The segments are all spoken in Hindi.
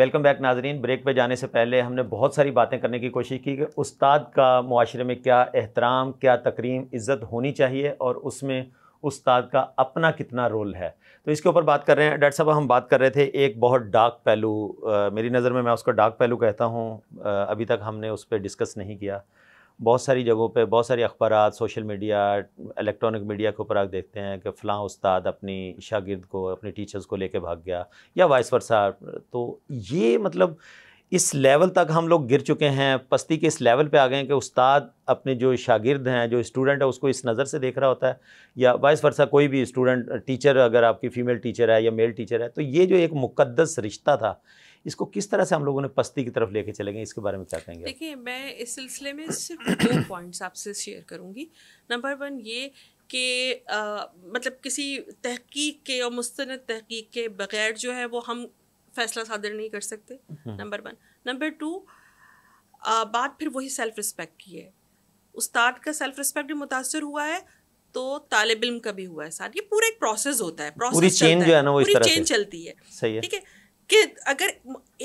वेलकम बैक नाजरीन ब्रेक पे जाने से पहले हमने बहुत सारी बातें करने की कोशिश की कि उस्ताद का माशरे में क्या एहतराम क्या तकरीम इज़्ज़त होनी चाहिए और उसमें उस्ताद का अपना कितना रोल है तो इसके ऊपर बात कर रहे हैं डॉक्टर साहब हम बात कर रहे थे एक बहुत डार्क पहलू मेरी नज़र में मैं उसको डार्क पहलू कहता हूँ अभी तक हमने उस पर डिस्कस नहीं किया बहुत सारी जगहों पे बहुत सारी अखबार सोशल मीडिया इलेक्ट्रॉनिक मीडिया के ऊपर आप देखते हैं कि फ़लाँ उस्ताद अपनी शागिर्द को अपने टीचर्स को लेके भाग गया या वाइस वर्सा तो ये मतलब इस लेवल तक हम लोग गिर चुके हैं पस्ती के इस लेवल पे आ गए हैं कि उस्ताद अपने जो शागिर्द हैं जो स्टूडेंट है उसको इस नज़र से देख रहा होता है या वाइस वर्षा कोई भी स्टूडेंट टीचर अगर आपकी फ़ीमेल टीचर है या मेल टीचर है तो ये जो एक मुकदस रिश्ता था इसको किस तरह से हम लोगों ने पस्ती की तरफ लेके चले गए इसके बारे में क्या कहेंगे देखिए मैं इस सिलसिले में सिर्फ दो पॉइंट्स आपसे शेयर करूँगी नंबर वन ये कि मतलब किसी तहकीक के और मुस्ंद तहकीक के बगैर जो है वो हम फैसला सादर नहीं कर सकते नंबर वन नंबर टू बात फिर वही सेल्फ रिस्पेक्ट की है उस्ताद का सेल्फ रिस्पेक्ट भी मुतासर हुआ है तो तालब इल्म का भी हुआ है साथ ये पूरा एक प्रोसेस होता है प्रोसेस पूरी चेन जो है ना वो इस तरह चेन चलती है सही है ठीक है कि अगर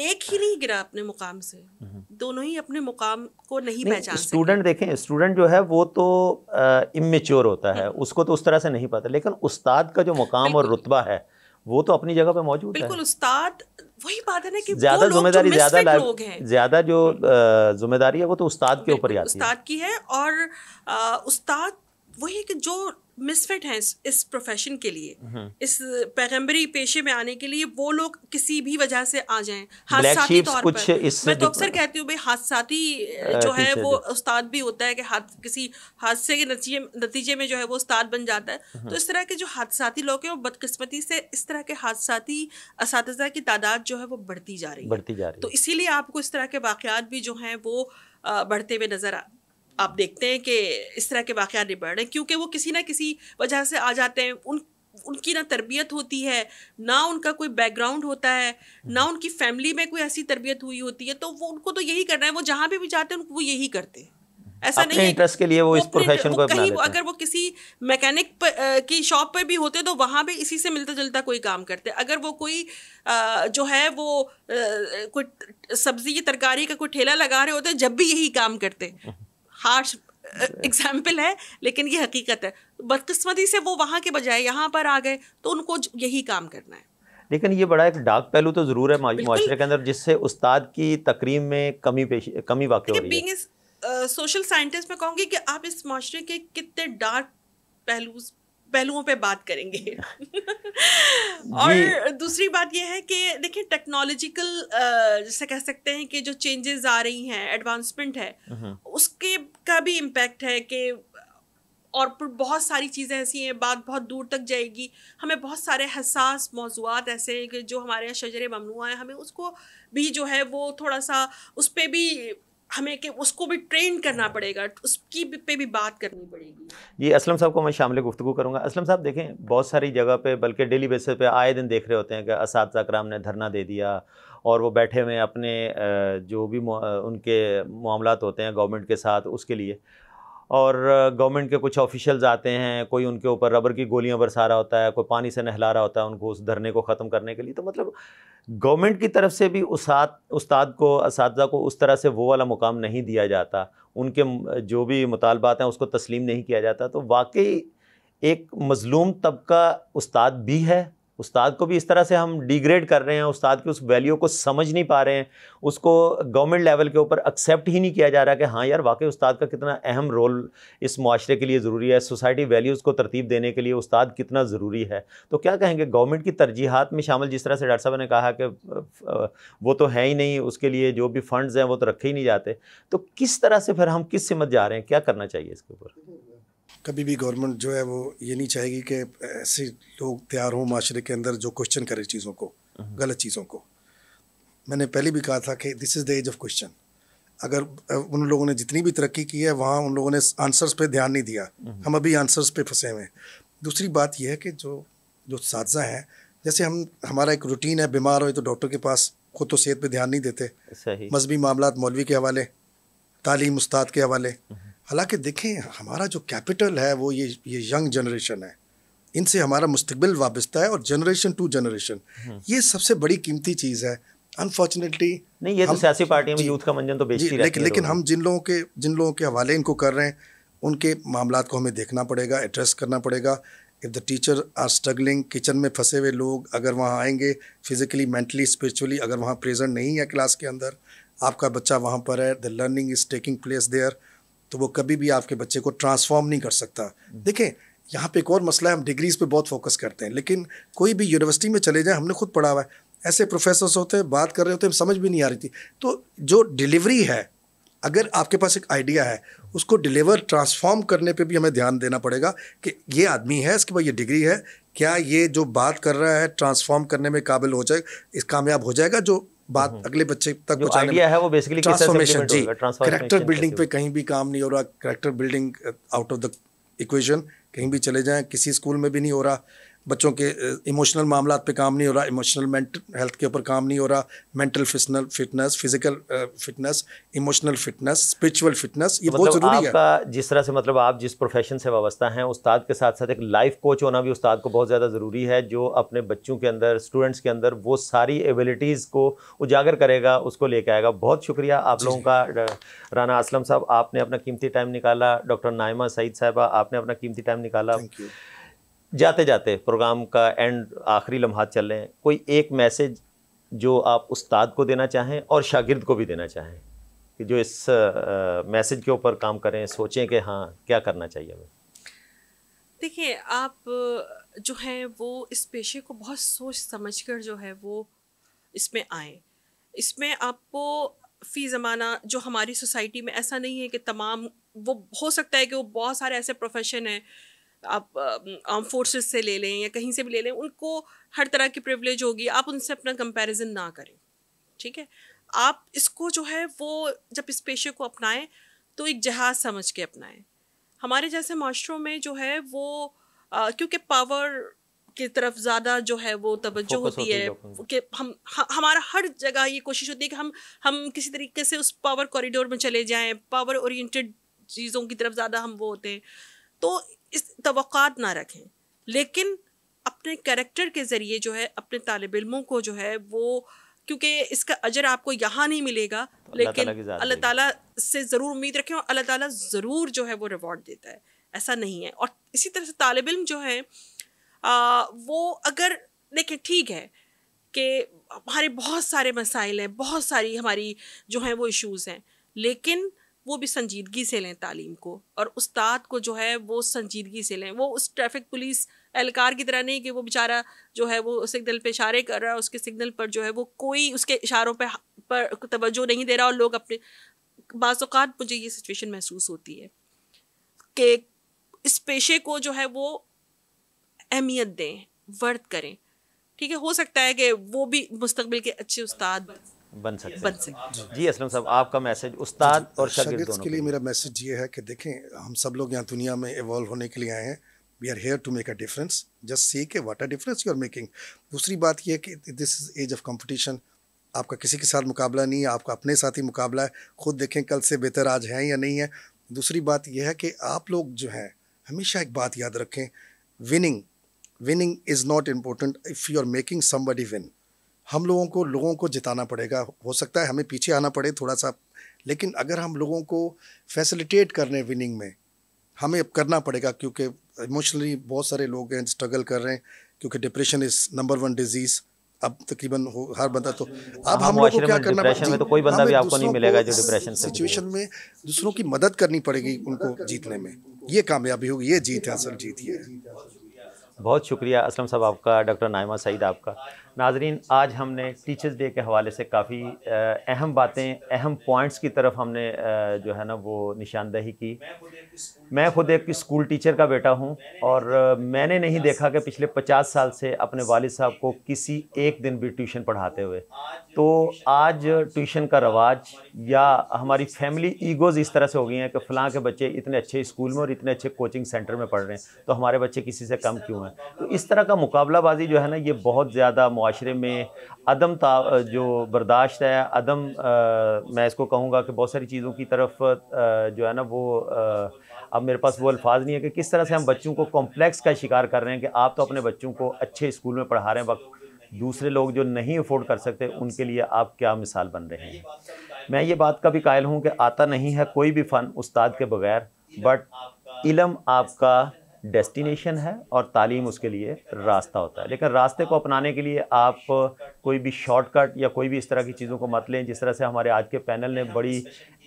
एक ही नहीं गिरा अपने मुकाम से हम्म। दोनों ही अपने मुकाम को नहीं पहचान स्टूडेंट देखें स्टूडेंट जो है वो तो इमेच्योर होता है हम्म। उसको तो उस तरह से नहीं पता लेकिन उस्ताद का जो मुकाम और रुतबा है वो तो अपनी जगह पे मौजूद है बिल्कुल उस्ताद वही बात है ना कि ज्यादा जिम्मेदारी ज्यादा लोग हैं ज्यादा जो हम्म। जिम्मेदारी है वो तो उस्ताद के ऊपर आती है उस्ताद की है और उस्ताद वही कि जो मिसफिट हैं इस, प्रोफेशन के लिए हम्म। इस पैगम्बरी पेशे में आने के लिए वो लोग किसी भी वजह से आ जाएं हादसाती तौर पर मैं तो अक्सर कहती हूँ भाई हादसाती जो है वो उस्ताद भी होता है कि हाथ किसी हादसे के नतीजे नतीजे में जो है वो उस्ताद बन जाता है हम्म। तो इस तरह के जो हादसाती लोग हैं वो बदकस्मती से इस तरह के हादसाती इस की तादाद जो है वो बढ़ती जा रही है बढ़ती जा रही है तो इसीलिए आपको इस तरह के वाक़ भी जो हैं वो बढ़ते हुए नज़र आ आप देखते हैं कि इस तरह के वाक़ निबड़ रहे हैं क्योंकि वो किसी ना किसी वजह से आ जाते हैं उन उनकी ना तरबियत होती है ना उनका कोई बैकग्राउंड होता है ना हम्म। उनकी फैमिली में कोई ऐसी तरबियत हुई होती है तो वो उनको तो यही करना है वो जहाँ भी भी जाते हैं वो यही करते हैं ऐसा नहीं इंटरेस्ट के लिए वो, इस प्रोफेशन को कहीं अगर वो किसी मैकेनिक की शॉप पर भी होते तो वहाँ भी इसी से मिलता जुलता कोई काम करते अगर वो कोई जो है वो कोई सब्जी तरकारी का कोई ठेला लगा रहे होते जब भी यही काम करते हार्श एग्जाम्पल uh, है लेकिन ये हकीकत है बदकस्मती से वो वहाँ के बजाय यहाँ पर आ गए तो उनको यही काम करना है लेकिन ये बड़ा एक डार्क पहलू तो ज़रूर है माशरे के अंदर जिससे उस्ताद की तकरीम में कमी पेश कमी वाक हो रही है सोशल साइंटिस्ट में कहूँगी कि आप इस माशरे के कितने डार्क पहलू पहलुओं पे बात करेंगे और दूसरी बात यह है कि देखिए टेक्नोलॉजिकल जैसे कह सकते हैं कि जो चेंजेस आ रही हैं एडवांसमेंट है हाँ, हाँ। उसके का भी इम्पेक्ट है कि और बहुत सारी चीज़ें ऐसी हैं बात बहुत दूर तक जाएगी हमें बहुत सारे हसास मौजूद ऐसे हैं कि जो हमारे यहाँ शजर ममनुआ है हमें उसको भी जो है वो थोड़ा सा उस पर भी हमें कि उसको भी ट्रेन करना पड़ेगा उसकी पे भी बात करनी पड़ेगी जी असलम साहब को मैं शामिल गुफ्तु करूँगा असलम साहब देखें बहुत सारी जगह पे बल्कि डेली बेसिस पे आए दिन देख रहे होते हैं कि इस कराम ने धरना दे दिया और वो बैठे हुए अपने जो भी उनके मामला होते हैं गवर्नमेंट के साथ उसके लिए और गवर्नमेंट के कुछ ऑफिशियल्स आते हैं कोई उनके ऊपर रबर की गोलियां बरसा रहा होता है कोई पानी से नहला रहा होता है उनको उस धरने को ख़त्म करने के लिए तो मतलब गवर्नमेंट की तरफ से भी उसाद उस्ताद को इस को उस तरह से वो वाला मुकाम नहीं दिया जाता उनके जो भी मुतालबात हैं उसको तस्लीम नहीं किया जाता तो वाकई एक मज़लूम तबका उस्ताद भी है उस्ताद को भी इस तरह से हम डिग्रेड कर रहे हैं उस्ताद की उस वैल्यू को समझ नहीं पा रहे हैं उसको गवर्नमेंट लेवल के ऊपर एक्सेप्ट ही नहीं किया जा रहा कि हाँ यार वाकई उस्ताद का कितना अहम रोल इस माशरे के लिए ज़रूरी है सोसाइटी वैल्यूज़ को तरतीब देने के लिए उस्ताद कितना ज़रूरी है तो क्या कहेंगे गवर्नमेंट की तरजीहत में शामिल जिस तरह से डॉक्टर साहब ने कहा कि वो तो है ही नहीं उसके लिए जो भी फंडस हैं वो तो रखे ही नहीं जाते तो किस तरह से फिर हम किस सिमत जा रहे हैं क्या करना चाहिए इसके ऊपर कभी भी गवर्नमेंट जो है वो ये नहीं चाहेगी कि ऐसे लोग तैयार हों माशरे के अंदर जो क्वेश्चन करें चीज़ों को हम्म। गलत चीज़ों को मैंने पहले भी कहा था कि this is the age of question अगर उन लोगों ने जितनी भी तरक्की की है वहाँ उन लोगों ने आंसर्स पे ध्यान नहीं दिया हम्म। हम अभी आंसर्स पे फंसे हुए हैं दूसरी बात यह है कि जो जो साजा हैं जैसे हम हमारा एक रूटीन है बीमार हो तो डॉक्टर के पास खुद तो सेहत पर ध्यान नहीं देते मजहबी मामला मौलवी के हवाले तालीम उस्ताद के हवाले हम्म। हालांकि देखें हमारा जो कैपिटल है वो ये ये यंग जनरेशन है इनसे हमारा मुस्तबिल वाबस्ता है और जनरेशन टू जनरेशन हम्म। ये सबसे बड़ी कीमती चीज़ है अनफॉर्चुनेटली नहीं ये तो सियासी पार्टियां भी यूथ का मंजन तो बेचती लेकिन है लेकिन हम जिन लोगों के जिन लोगों के हवाले इनको कर रहे हैं उनके मामला को हमें देखना पड़ेगा एड्रेस करना पड़ेगा if the teacher are struggling kitchen में फंसे हुए लोग अगर वहाँ आएंगे फिजिकली मेंटली स्पिरिचुअली अगर वहाँ प्रेजेंट नहीं है क्लास के अंदर आपका बच्चा वहाँ पर है the learning is taking place there तो वो कभी भी आपके बच्चे को ट्रांसफॉर्म नहीं कर सकता देखें यहाँ पे एक और मसला है हम डिग्रीज पे बहुत फोकस करते हैं लेकिन कोई भी यूनिवर्सिटी में चले जाए हमने खुद पढ़ा हुआ है ऐसे प्रोफेसर्स होते हैं बात कर रहे होते हैं समझ भी नहीं आ रही थी तो जो डिलीवरी है अगर आपके पास एक आइडिया है उसको डिलीवर ट्रांसफॉर्म करने पे भी हमें ध्यान देना पड़ेगा कि ये आदमी है इसके पास ये डिग्री है क्या ये जो बात कर रहा है ट्रांसफॉर्म करने में काबिल हो जाए इस कामयाब हो जाएगा जो बात हम्म। अगले बच्चे तक पहुंचाने है वो बेसिकली ट्रांसफॉर्मेशन जी करेक्टर बिल्डिंग पे कहीं भी काम नहीं हो रहा character building out of the equation कहीं भी चले जाएं किसी स्कूल में भी नहीं हो रहा बच्चों के इमोशनल मामला पे काम नहीं हो रहा इमोशनल मेंटल हेल्थ के ऊपर काम नहीं हो रहा मेंटल फिजनल fitness physical fitness emotional fitness spiritual fitness ये बहुत मतलब जरूरी है जिस तरह से मतलब आप जिस प्रोफेशन से वाबस्ता हैं उस्ताद के साथ साथ एक लाइफ कोच होना भी उस्ताद को बहुत ज़्यादा ज़रूरी है जो अपने बच्चों के अंदर स्टूडेंट्स के अंदर वो सारी एबिलिटीज़ को उजागर करेगा उसको लेके आएगा बहुत शुक्रिया आप लोगों का राना असलम साहब आपने अपना कीमती टाइम निकाला डॉक्टर नाइमा सईद साहबा आपने अपना कीमती टाइम निकाला जाते जाते प्रोग्राम का एंड आखिरी लम्हा चल रहे हैं कोई एक मैसेज जो आप उस्ताद को देना चाहें और शागिर्द को भी देना चाहें कि जो इस मैसेज के ऊपर काम करें सोचें कि हाँ क्या करना चाहिए हमें देखिए आप जो है वो इस पेशे को बहुत सोच समझ कर जो है वो इसमें आए इसमें आपको फ़ी ज़माना जो हमारी सोसाइटी में ऐसा नहीं है कि तमाम वो हो सकता है कि वो बहुत सारे ऐसे प्रोफेशन हैं आप आर्म फोर्सेस से ले लें या कहीं से भी ले लें उनको हर तरह की प्रिवलेज होगी आप उनसे अपना कंपैरिजन ना करें ठीक है आप इसको जो है वो जब इस पेशे को अपनाएं तो एक जहाज समझ के अपनाएं हमारे जैसे माशरों में जो है वो क्योंकि पावर की तरफ ज़्यादा जो है वो तवज्जो होती, है कि हम हमारा हर जगह ये कोशिश होती है कि हम हम किसी तरीके से उस पावर कॉरिडोर में चले जाएं पावर ओरिएंटेड चीज़ों की तरफ ज़्यादा हम वो होते हैं तो इस तोक़ात ना रखें लेकिन अपने कैरेक्टर के ज़रिए जो है अपने तालब इलमों को जो है वो क्योंकि इसका अजर आपको यहाँ नहीं मिलेगा लेकिन अल्लाह ताला से ज़रूर उम्मीद रखें और अल्लाह ताला ज़रूर जो है वो रिवॉर्ड देता है ऐसा नहीं है और इसी तरह से तालब इम जो है आ, वो अगर देखें ठीक है कि हमारे बहुत सारे मसाइल हैं बहुत सारी हमारी जो हैं वो इश्यूज़ हैं लेकिन वो भी संजीदगी से लें तालीम को और उस्ताद को जो है वो संजीदगी से लें वो उस ट्रैफिक पुलिस एहलकार की तरह नहीं कि वो बेचारा जो है वो सिग्नल पे इशारे कर रहा है उसके सिग्नल पर जो है वो कोई उसके इशारों पे पर तवज्जो नहीं दे रहा और लोग अपने बाज़ात मुझे ये सिचुएशन महसूस होती है कि इस पेशे को जो है वो अहमियत दें वर्द करें ठीक है हो सकता है कि वो भी मुस्तबिल के अच्छे उस्ताद बन सकते बन सकते जी असलम साहब आपका मैसेज उस्ताद और शागिर्द के लिए मेरा मैसेज ये है कि देखें हम सब लोग यहाँ दुनिया में इवॉल्व होने के लिए आए हैं we are here to make a difference just see के what a difference you are making दूसरी बात यह कि this is age of competition आपका किसी के साथ मुकाबला नहीं है आपका अपने साथ ही मुकाबला है खुद देखें कल से बेहतर आज हैं या नहीं है दूसरी बात यह है कि आप लोग जो हैं हमेशा एक बात याद रखें winning winning is not important if you are making somebody win हम लोगों को लोगों को जिताना पड़ेगा हो सकता है हमें पीछे आना पड़े थोड़ा सा लेकिन अगर हम लोगों को फैसिलिटेट करने विनिंग में हमें अब करना पड़ेगा क्योंकि इमोशनली बहुत सारे लोग हैं स्ट्रगल कर रहे हैं क्योंकि depression is number one disease अब तकरीबन हर बंदा तो अब हम लोग को क्या करना पड़ेगा तो कोई बंदा भी आपको नहीं मिलेगा जो डिप्रेशन सिचुएशन में दूसरों की मदद करनी पड़ेगी उनको जीतने में ये कामयाबी होगी ये जीत है असल जीत ये बहुत शुक्रिया असलम साहब आपका डॉक्टर नायमा सईद आपका नाजरीन आज हमने टीचर्स डे के हवाले से काफ़ी अहम बातें अहम पॉइंट्स की तरफ हमने जो है ना वो निशानदही की मैं खुद एक स्कूल टीचर का बेटा हूं और मैंने नहीं देखा कि पिछले 50 साल से अपने वालद साहब को किसी एक दिन भी ट्यूशन पढ़ाते हुए तो आज ट्यूशन का रवाज या हमारी फैमिली ईगोज़ इस तरह से हो गई हैं कि फ़लाँ के बच्चे इतने अच्छे स्कूल में और इतने अच्छे कोचिंग सेंटर में पढ़ रहे हैं तो हमारे बच्चे किसी से कम क्यों हैं तो इस तरह का मुकाबलाबाजी जो है ना ये बहुत ज़्यादा माशरे में अदम ता जो बर्दाश्त है अदम आ, मैं इसको कहूँगा कि बहुत सारी चीज़ों की तरफ आ, जो है ना वो आ, अब मेरे पास वो अल्फाज नहीं है कि किस तरह से हम बच्चों को कॉम्प्लेक्स का शिकार कर रहे हैं कि आप तो अपने बच्चों को अच्छे स्कूल में पढ़ा रहे हैं वक्त दूसरे लोग जो नहीं अफोर्ड कर सकते उनके लिए आप क्या मिसाल बन रहे हैं मैं ये बात का भी कायल हूँ कि आता नहीं है कोई भी फ़न उस्ताद के बगैर बट इलम आपका डेस्टिनेशन है और तालीम उसके लिए रास्ता होता है लेकिन रास्ते को अपनाने के लिए आप कोई भी शॉर्टकट या कोई भी इस तरह की चीज़ों को मत लें जिस तरह से हमारे आज के पैनल ने बड़ी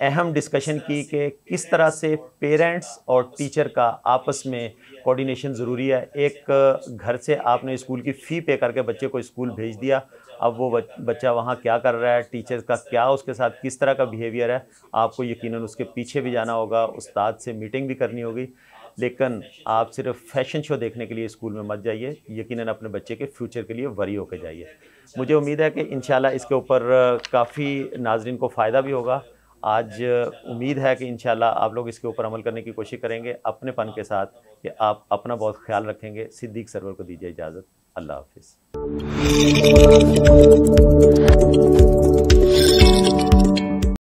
अहम डिस्कशन की कि किस तरह से पेरेंट्स और टीचर का आपस में कोऑर्डिनेशन ज़रूरी है एक घर से आपने स्कूल की फ़ी पे करके बच्चे को स्कूल भेज दिया अब वो बच्चा वहाँ क्या कर रहा है टीचर का क्या उसके साथ किस तरह का बिहेवियर है आपको यकीनन उसके पीछे भी जाना होगा उस्ताद से मीटिंग भी करनी होगी लेकिन आप सिर्फ फैशन शो देखने के लिए स्कूल में मत जाइए यकीनन अपने बच्चे के फ्यूचर के लिए वरी होकर जाइए मुझे उम्मीद है कि इन इसके ऊपर काफ़ी नाजरन को फ़ायदा भी होगा आज उम्मीद है कि इन आप लोग इसके ऊपर अमल करने की कोशिश करेंगे अपने पन के साथ कि आप अपना बहुत ख्याल रखेंगे सिद्दीक सरवर को दीजिए इजाज़त अल्लाह हाफिज़